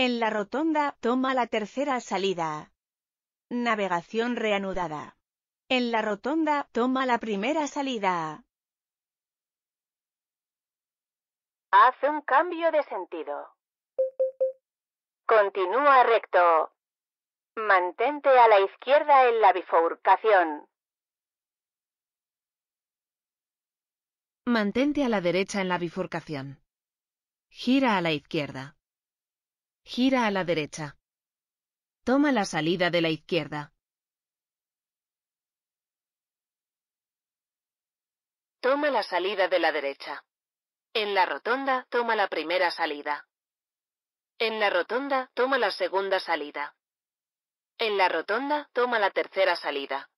En la rotonda, toma la tercera salida. Navegación reanudada. En la rotonda, toma la primera salida. Haz un cambio de sentido. Continúa recto. Mantente a la izquierda en la bifurcación. Mantente a la derecha en la bifurcación. Gira a la izquierda. Gira a la derecha. Toma la salida de la izquierda. Toma la salida de la derecha. En la rotonda, toma la primera salida. En la rotonda, toma la segunda salida. En la rotonda, toma la tercera salida.